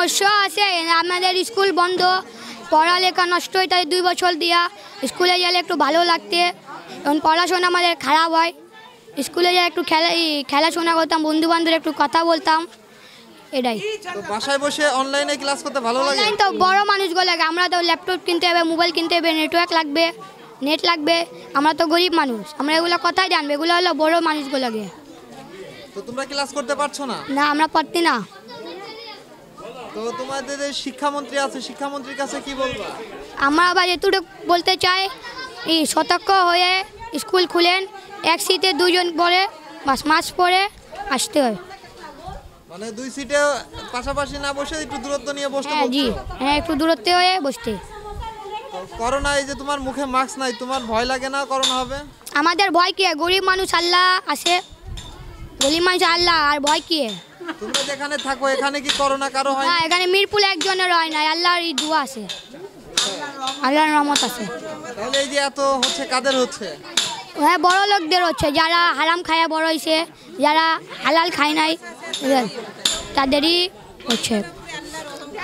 সমস্যা আছে আমাদের স্কুল বন্ধ পড়ালেখা নষ্ট হয়ে তাই দুই বছর দিয়া স্কুলে গেলে একটু ভালো লাগতে এবং পড়াশোনা আমাদের খারাপ হয় স্কুলে গিয়ে একটু খেলা খেলাশোনা করতাম বন্ধু বান্ধব একটু কথা বলতাম এটাই বাসায় বসে অনলাইনে ক্লাস করতে ভালো লাগে তো বড় মানুষগুলো লাগে আমরা তো ল্যাপটপ কিনতে হবে মোবাইল কিনতে হবে নেটওয়ার্ক লাগবে নেট লাগবে আমরা তো গরিব মানুষ আমরা এগুলো কথাই জানবে এগুলো হলো বড় মানুষগুলো লাগে তো তোমরা ক্লাস করতে পারছো না না আমরা পারতি না তো তোমাদের শিক্ষামন্ত্রী আছে শিক্ষামন্ত্রীর কাছে কি বলবো আমরা আবার এতটুকু বলতে চাই এই সতর্ক হয়ে স্কুল খুলেন এক সিটে দুজন পড়ে মাস মাস পরে আসতে হয় মানে দুই সিটে পাশাপাশি না বসে একটু দূরত্ব নিয়ে বসতে হ্যাঁ জি হ্যাঁ একটু দূরত্বে হয়ে বসতে করোনা এই যে তোমার মুখে মাস্ক নাই তোমার ভয় লাগে না করোনা হবে আমাদের ভয় কি গরিব মানুষ আল্লাহ আছে গরিব মানুষ আল্লাহ আর ভয় কি তোমরা যেখানে থাকো এখানে কি করোনা কারো হয় না এখানে মিরপুল একজনের হয় না আল্লাহর দোয়া আছে আল্লাহর রহমত আছে তাহলে এই যে এত হচ্ছে কাদের হচ্ছে হ্যাঁ বড় লোকদের হচ্ছে যারা হারাম খায় বড় হয়েছে যারা হালাল খায় নাই তাদেরই হচ্ছে